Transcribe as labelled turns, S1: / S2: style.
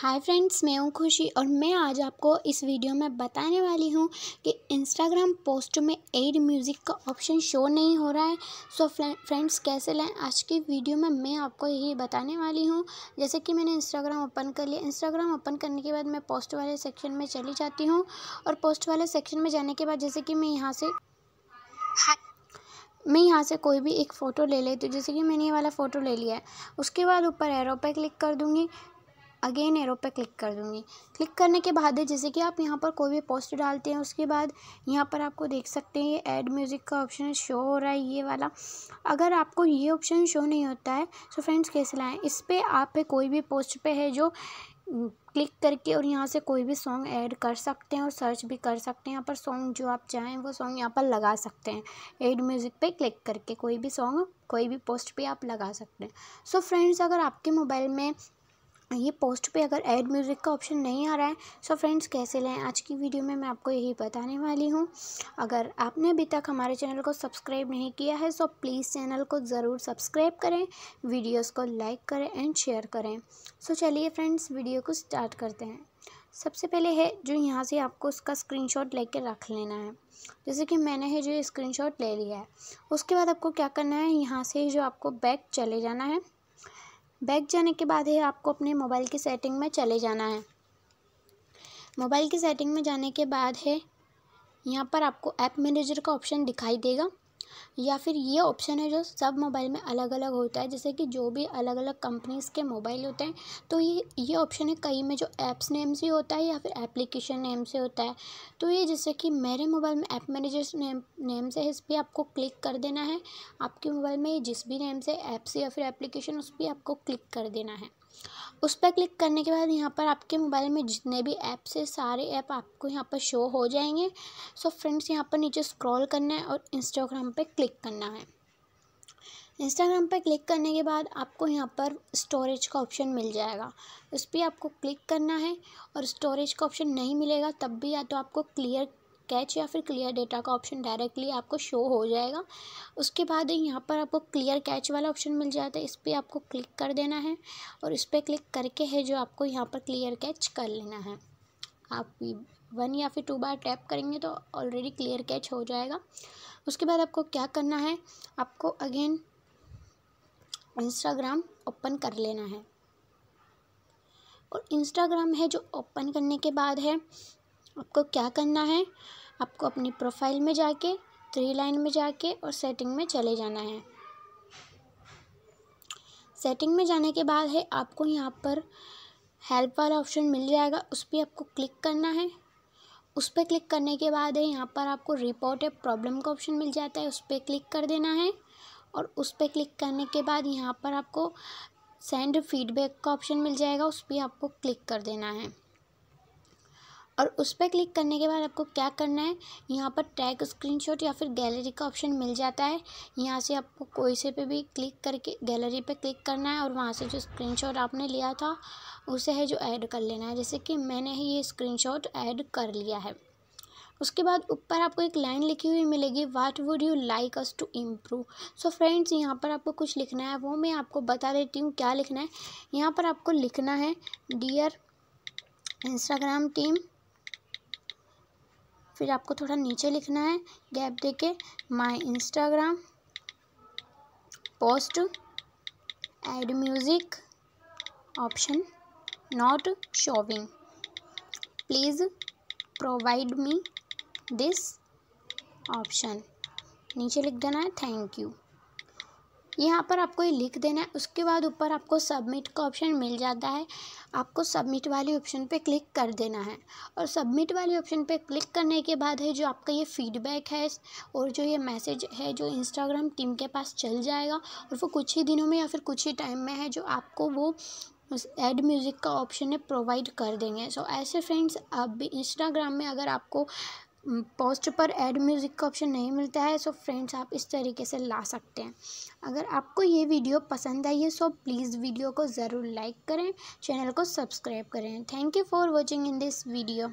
S1: hi friends मैं हूँ खुशी और मैं आज आपको इस वीडियो में बताने वाली हूँ कि इंस्टाग्राम पोस्ट में एड म्यूज़िक का ऑप्शन शो नहीं हो रहा है सो फ्रेंड्स कैसे लें आज की वीडियो में मैं आपको यही बताने वाली हूँ जैसे कि मैंने इंस्टाग्राम ओपन कर लिया इंस्टाग्राम ओपन करने के बाद मैं पोस्ट वाले सेक्शन में चली जाती हूँ और पोस्ट वाले सेक्शन में जाने के बाद जैसे कि मैं यहाँ से मैं यहाँ से कोई भी एक फ़ोटो ले लेती हूँ जैसे कि मैंने ये वाला फ़ोटो ले लिया है उसके बाद ऊपर एरो पे क्लिक कर दूँगी अगेन एरो पे क्लिक कर दूँगी क्लिक करने के बाद है जैसे कि आप यहाँ पर कोई भी पोस्ट डालते हैं उसके बाद यहाँ पर आपको देख सकते हैं ये ऐड म्यूज़िक का ऑप्शन शो हो रहा है ये वाला अगर आपको ये ऑप्शन शो नहीं होता है तो फ्रेंड्स कैसे लाएँ इस पर आप पे कोई भी पोस्ट पर है जो क्लिक करके और यहाँ से कोई भी सॉन्ग ऐड कर सकते हैं और सर्च भी कर सकते हैं यहाँ पर सॉन्ग जो आप चाहें वो सॉन्ग यहाँ पर लगा सकते हैं एड म्यूज़िक पे क्लिक करके कोई भी सॉन्ग कोई भी पोस्ट पे आप लगा सकते हैं सो so फ्रेंड्स अगर आपके मोबाइल में ये पोस्ट पे अगर ऐड म्यूज़िक का ऑप्शन नहीं आ रहा है सो फ्रेंड्स कैसे लें आज की वीडियो में मैं आपको यही बताने वाली हूँ अगर आपने अभी तक हमारे चैनल को सब्सक्राइब नहीं किया है सो प्लीज़ चैनल को ज़रूर सब्सक्राइब करें वीडियोस को लाइक करें एंड शेयर करें सो चलिए फ्रेंड्स वीडियो को स्टार्ट करते हैं सबसे पहले है जो यहाँ से आपको उसका स्क्रीन शॉट रख लेना है जैसे कि मैंने है जो स्क्रीन ले लिया है उसके बाद आपको क्या करना है यहाँ से जो आपको बैक चले जाना है बैक जाने के बाद है आपको अपने मोबाइल की सेटिंग में चले जाना है मोबाइल की सेटिंग में जाने के बाद है यहाँ पर आपको ऐप मैनेजर का ऑप्शन दिखाई देगा या फिर ये ऑप्शन है जो सब मोबाइल में अलग अलग होता है जैसे कि जो भी अलग अलग कंपनीज़ के मोबाइल होते हैं तो ये ये ऑप्शन है कई में जो ऐप्स नेम से होता है या फिर एप्लीकेशन नेम से होता है तो ये जैसे कि मेरे मोबाइल में ऐप मैनेजर नेम नेम से है इस पर आपको क्लिक कर देना है आपके मोबाइल में जिस भी नेम से ऐप्स या फिर एप्लीकेशन उस पर आपको क्लिक कर देना है उस पर क्लिक करने के बाद यहाँ पर आपके मोबाइल में जितने भी ऐप्स है सारे ऐप आपको यहाँ पर शो हो जाएंगे सो फ्रेंड्स यहाँ पर नीचे स्क्रॉल करना है और इंस्टाग्राम पे क्लिक करना है इंस्टाग्राम पर क्लिक करने के बाद आपको यहाँ पर स्टोरेज का ऑप्शन मिल जाएगा उस पर आपको क्लिक करना है और स्टोरेज का ऑप्शन नहीं मिलेगा तब भी या तो आपको क्लियर कैच या फिर क्लियर डेटा का ऑप्शन डायरेक्टली आपको शो हो जाएगा उसके बाद यहाँ पर आपको क्लियर कैच वाला ऑप्शन मिल जाता है इस पर आपको क्लिक कर देना है और इस पर क्लिक करके है जो आपको यहाँ पर क्लियर कैच कर लेना है आप वन या फिर टू बार टैप करेंगे तो ऑलरेडी क्लियर कैच हो जाएगा उसके बाद आपको क्या करना है आपको अगेन इंस्टाग्राम ओपन कर लेना है और इंस्टाग्राम है जो ओपन करने के बाद है आपको क्या करना है आपको अपनी प्रोफाइल में जाके थ्री लाइन में जाके और सेटिंग में चले जाना है सेटिंग में जाने के बाद है आपको यहाँ पर हेल्प वाला ऑप्शन मिल जाएगा उस पर आपको क्लिक करना है उस पर क्लिक करने के बाद है यहाँ पर आपको रिपोर्ट है प्रॉब्लम का ऑप्शन मिल जाता है उस पर क्लिक कर देना है और उस पर क्लिक करने के बाद यहाँ पर आपको सेंड फीडबैक का ऑप्शन मिल जाएगा उस पर आपको क्लिक कर देना है और उस पर क्लिक करने के बाद आपको क्या करना है यहाँ पर टैग स्क्रीनशॉट या फिर गैलरी का ऑप्शन मिल जाता है यहाँ से आपको कोई से पे भी क्लिक करके गैलरी पे क्लिक करना है और वहाँ से जो स्क्रीनशॉट आपने लिया था उसे है जो ऐड कर लेना है जैसे कि मैंने ही ये स्क्रीनशॉट ऐड कर लिया है उसके बाद ऊपर आपको एक लाइन लिखी हुई मिलेगी what would you like us to improve so friends यहाँ पर आपको कुछ लिखना है वो मैं आपको बता देती हूँ क्या लिखना है यहाँ पर आपको लिखना है डियर इंस्टाग्राम टीम फिर आपको थोड़ा नीचे लिखना है गैप देके my my Instagram post add music option not showing please provide me this option नीचे लिख देना है थैंक यू यहाँ पर आपको ये लिख देना है उसके बाद ऊपर आपको सबमिट का ऑप्शन मिल जाता है आपको सबमिट वाले ऑप्शन पे क्लिक कर देना है और सबमिट वाले ऑप्शन पे क्लिक करने के बाद है जो आपका ये फीडबैक है और जो ये मैसेज है जो इंस्टाग्राम टीम के पास चल जाएगा और वो कुछ ही दिनों में या फिर कुछ ही टाइम में है जो आपको वो उस एड म्यूज़िक का ऑप्शन है प्रोवाइड कर देंगे सो so, ऐसे फ्रेंड्स अब भी इंस्टाग्राम में अगर आपको पोस्ट पर ऐड म्यूज़िक का ऑप्शन नहीं मिलता है सो फ्रेंड्स आप इस तरीके से ला सकते हैं अगर आपको ये वीडियो पसंद आई है सो प्लीज़ वीडियो को ज़रूर लाइक करें चैनल को सब्सक्राइब करें thank you for watching in this video